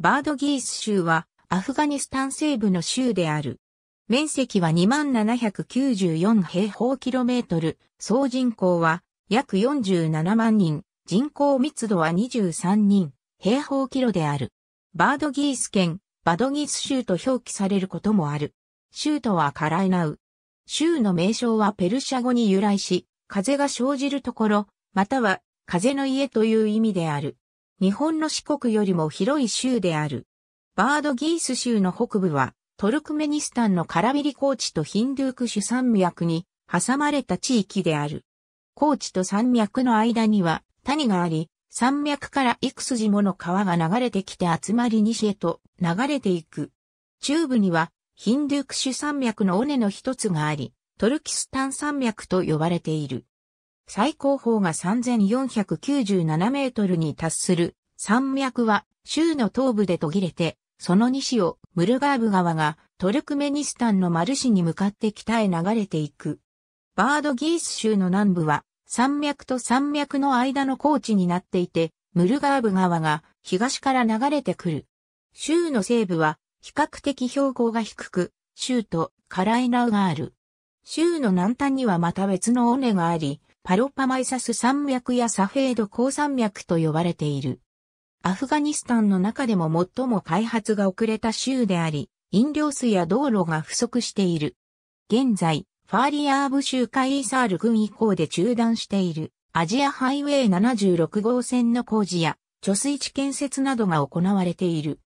バードギース州はアフガニスタン西部の州である。面積は2794平方キロメートル、総人口は約47万人、人口密度は23人、平方キロである。バードギース県、バドギース州と表記されることもある。州とはカライナウ。州の名称はペルシャ語に由来し、風が生じるところ、または風の家という意味である。日本の四国よりも広い州である。バードギース州の北部は、トルクメニスタンのカラビリ高地とヒンドゥークシュ山脈に挟まれた地域である。高地と山脈の間には谷があり、山脈から幾筋もの川が流れてきて集まり西へと流れていく。中部にはヒンドゥークシュ山脈の尾根の一つがあり、トルキスタン山脈と呼ばれている。最高峰が3497メートルに達する山脈は州の東部で途切れて、その西をムルガーブ川がトルクメニスタンのマル市に向かって北へ流れていく。バードギース州の南部は山脈と山脈の間の高地になっていて、ムルガーブ川が東から流れてくる。州の西部は比較的標高が低く、州とカライナウがある。州の南端にはまた別の尾根があり、パロパマイサス山脈やサフェード高山脈と呼ばれている。アフガニスタンの中でも最も開発が遅れた州であり、飲料水や道路が不足している。現在、ファーリアーブ州カイーサール郡以降で中断しているアジアハイウェイ76号線の工事や貯水池建設などが行われている。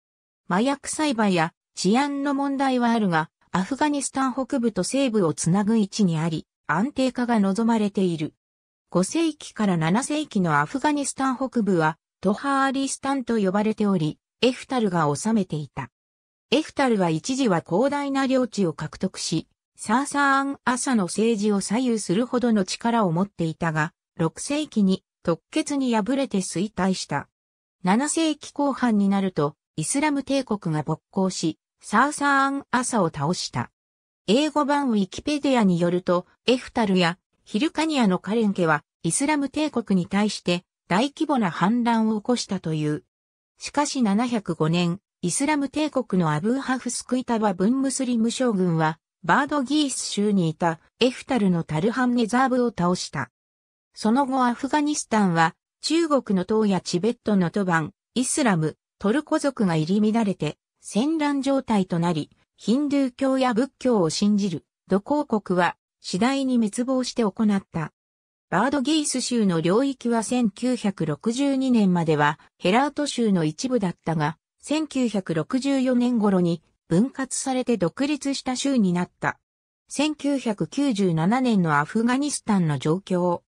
麻薬栽培や治安の問題はあるが、アフガニスタン北部と西部をつなぐ位置にあり、安定化が望まれている。5世紀から7世紀のアフガニスタン北部はトハーリスタンと呼ばれており、エフタルが治めていた。エフタルは一時は広大な領地を獲得し、サーサーン朝の政治を左右するほどの力を持っていたが、6世紀に特決に敗れて衰退した。7世紀後半になると、イスラム帝国が勃興し、サーサーン朝を倒した。英語版ウィキペディアによると、エフタルやヒルカニアのカレン家はイスラム帝国に対して大規模な反乱を起こしたという。しかし705年、イスラム帝国のアブーハフスクイタバ・ブンムスリム将軍は、バードギース州にいたエフタルのタルハンネザーブを倒した。その後アフガニスタンは、中国の党やチベットのバン、イスラム、トルコ族が入り乱れて、戦乱状態となり、ヒンドゥー教や仏教を信じる、土公国は次第に滅亡して行った。バードギース州の領域は1962年まではヘラート州の一部だったが、1964年頃に分割されて独立した州になった。1997年のアフガニスタンの状況。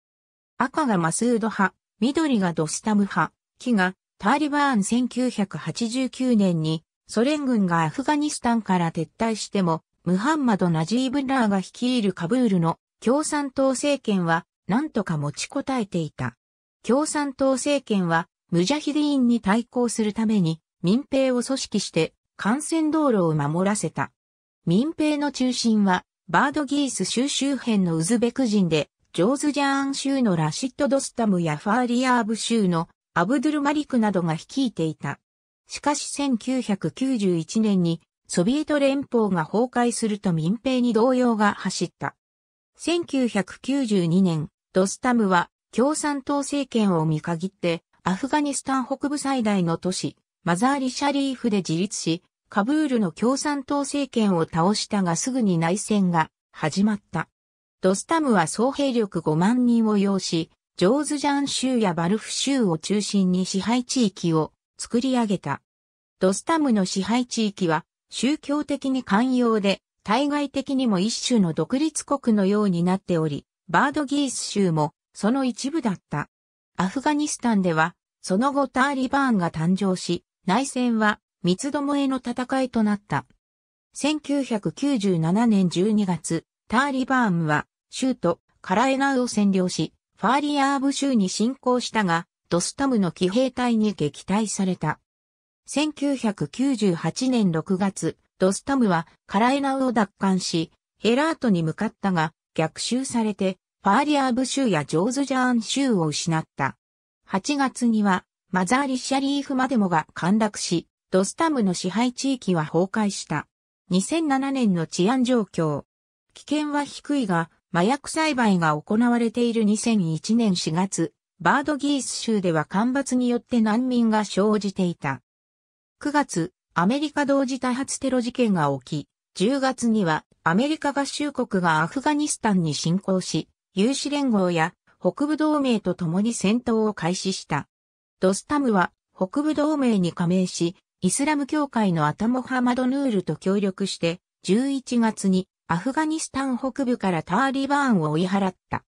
赤がマスード派、緑がドスタム派、木がタリバーン1989年にソ連軍がアフガニスタンから撤退しても、ムハンマド・ナジーブ・ラーが率いるカブールの共産党政権は何とか持ちこたえていた。共産党政権は、ムジャヒディーンに対抗するために、民兵を組織して、幹線道路を守らせた。民兵の中心は、バードギース州周辺のウズベク人で、ジョーズジャーン州のラシッド・ドスタムやファーリアーブ州のアブドゥル・マリクなどが率いていた。しかし1991年にソビエト連邦が崩壊すると民兵に動揺が走った。1992年、ドスタムは共産党政権を見限って、アフガニスタン北部最大の都市、マザーリシャリーフで自立し、カブールの共産党政権を倒したがすぐに内戦が始まった。ドスタムは総兵力5万人を要し、ジョーズジャン州やバルフ州を中心に支配地域を作り上げた。ドスタムの支配地域は宗教的に寛容で対外的にも一種の独立国のようになっており、バードギース州もその一部だった。アフガニスタンでは、その後ターリバーンが誕生し、内戦は三つどもえの戦いとなった。1997年12月、ターリバーンは州都カラエナウを占領し、ファーリアーブ州に侵攻したが、ドスタムの騎兵隊に撃退された。1998年6月、ドスタムはカラエナウを奪還し、ヘラートに向かったが、逆襲されて、ファーリアーブ州やジョーズジャーン州を失った。8月には、マザーリ・シャリーフまでもが陥落し、ドスタムの支配地域は崩壊した。2007年の治安状況。危険は低いが、麻薬栽培が行われている2001年4月、バードギース州では干ばつによって難民が生じていた。9月、アメリカ同時多発テロ事件が起き、10月にはアメリカ合衆国がアフガニスタンに侵攻し、有志連合や北部同盟と共に戦闘を開始した。ドスタムは北部同盟に加盟し、イスラム教会のアタモハマドヌールと協力して、11月にアフガニスタン北部からターリバーンを追い払った。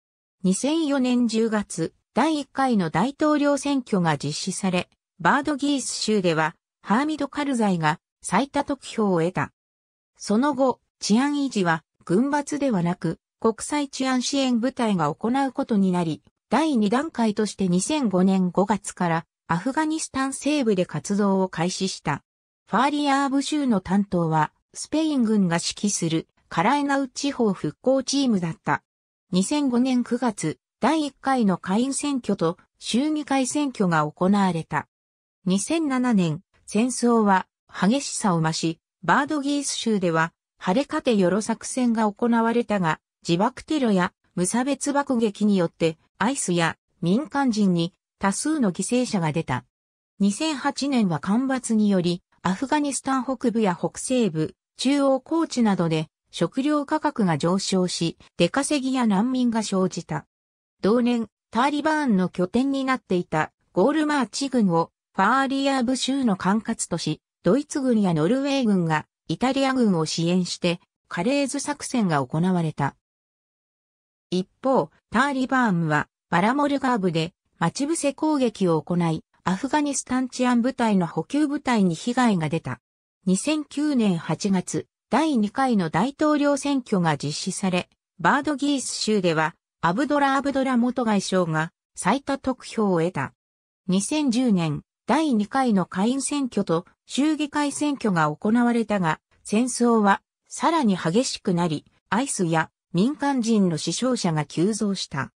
2004年10月、第1回の大統領選挙が実施され、バードギース州ではハーミド・カルザイが最多得票を得た。その後、治安維持は軍閥ではなく国際治安支援部隊が行うことになり、第2段階として2005年5月からアフガニスタン西部で活動を開始した。ファーリアーブ州の担当はスペイン軍が指揮するカラエナウ地方復興チームだった。2005年9月、第1回の下院選挙と衆議会選挙が行われた。2007年、戦争は激しさを増し、バードギース州では、晴れかてよろ作戦が行われたが、自爆テロや無差別爆撃によって、アイスや民間人に多数の犠牲者が出た。2008年は干ばつにより、アフガニスタン北部や北西部、中央高地などで食料価格が上昇し、出稼ぎや難民が生じた。同年、ターリバーンの拠点になっていたゴールマーチ軍をファーリアーブ州の管轄都市、ドイツ軍やノルウェー軍がイタリア軍を支援してカレーズ作戦が行われた。一方、ターリバーンはバラモルガーブで待ち伏せ攻撃を行い、アフガニスタン治安部隊の補給部隊に被害が出た。2009年8月、第2回の大統領選挙が実施され、バードギース州ではアブドラ・アブドラ元外相が最多得票を得た。2010年、第2回の下院選挙と州議会選挙が行われたが、戦争はさらに激しくなり、アイスや民間人の死傷者が急増した。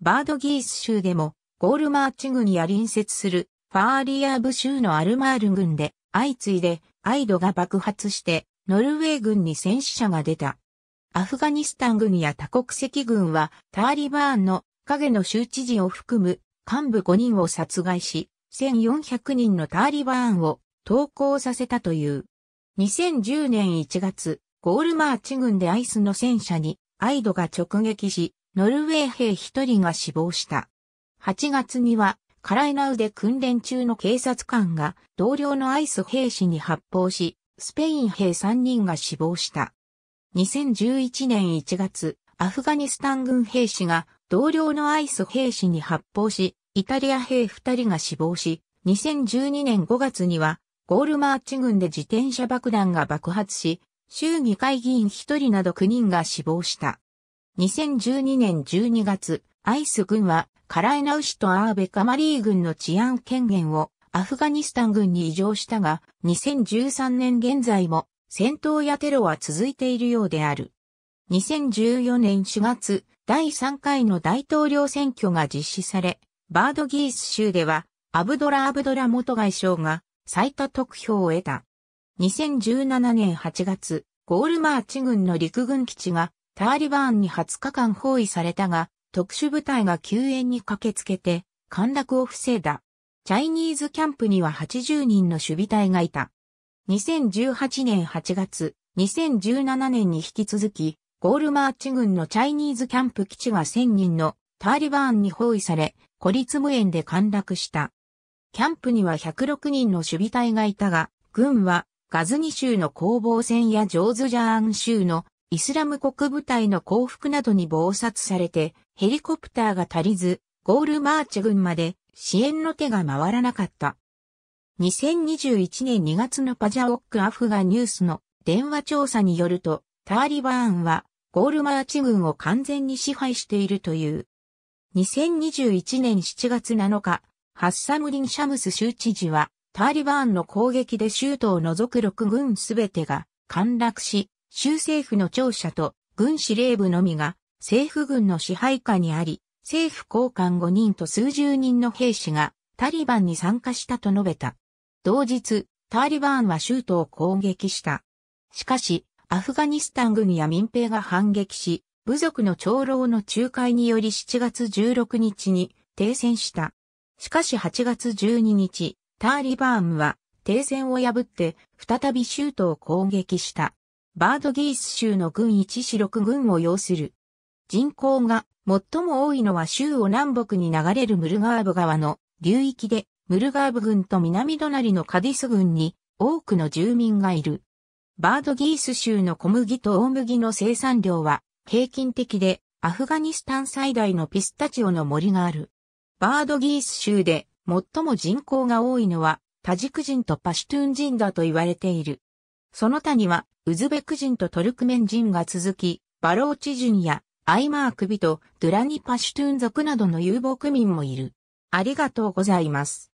バードギース州でも、ゴールマーチ軍や隣接するファーリアーブ州のアルマール軍で、相次いでアイドが爆発して、ノルウェー軍に戦死者が出た。アフガニスタン軍や多国籍軍は、ターリバーンの影の州知事を含む幹部5人を殺害し、1400人のターリバーンを投降させたという。2010年1月、ゴールマーチ軍でアイスの戦車にアイドが直撃し、ノルウェー兵1人が死亡した。8月には、カライナウで訓練中の警察官が同僚のアイス兵士に発砲し、スペイン兵3人が死亡した。2011年1月、アフガニスタン軍兵士が同僚のアイス兵士に発砲し、イタリア兵2人が死亡し、2012年5月には、ゴールマーチ軍で自転車爆弾が爆発し、州議会議員1人など9人が死亡した。2012年12月、アイス軍はカラエナウシとアーベカマリー軍の治安権限をアフガニスタン軍に移譲したが、2013年現在も戦闘やテロは続いているようである。2014年4月、第3回の大統領選挙が実施され、バードギース州では、アブドラ・アブドラ元外相が最多得票を得た。2017年8月、ゴールマーチ軍の陸軍基地がターリバーンに20日間包囲されたが、特殊部隊が救援に駆けつけて陥落を防いだ。チャイニーズキャンプには80人の守備隊がいた。2018年8月、2017年に引き続き、ゴールマーチ軍のチャイニーズキャンプ基地は1000人のターリバーンに包囲され、孤立無縁で陥落した。キャンプには106人の守備隊がいたが、軍はガズニ州の攻防戦やジョーズジャーン州のイスラム国部隊の降伏などに暴殺されて、ヘリコプターが足りず、ゴールマーチ軍まで支援の手が回らなかった。2021年2月のパジャオックアフガニュースの電話調査によると、ターリバーンはゴールマーチ軍を完全に支配しているという。2021年7月7日、ハッサムリン・シャムス州知事は、タリバーンの攻撃で州都を除く6軍すべてが陥落し、州政府の庁舎と軍司令部のみが政府軍の支配下にあり、政府高官5人と数十人の兵士がタリバンに参加したと述べた。同日、タリバーンは州都を攻撃した。しかし、アフガニスタン軍や民兵が反撃し、部族の長老の仲介により7月16日に停戦した。しかし8月12日、ターリバームは停戦を破って再び州都を攻撃した。バードギース州の軍1四6軍を要する。人口が最も多いのは州を南北に流れるムルガーブ川の流域で、ムルガーブ軍と南隣のカディス軍に多くの住民がいる。バードギース州の小麦と大麦の生産量は平均的で、アフガニスタン最大のピスタチオの森がある。バードギース州で最も人口が多いのはタジク人とパシュトゥン人だと言われている。その他にはウズベク人とトルクメン人が続き、バローチ人やアイマークビとドゥラニパシュトゥン族などの遊牧民もいる。ありがとうございます。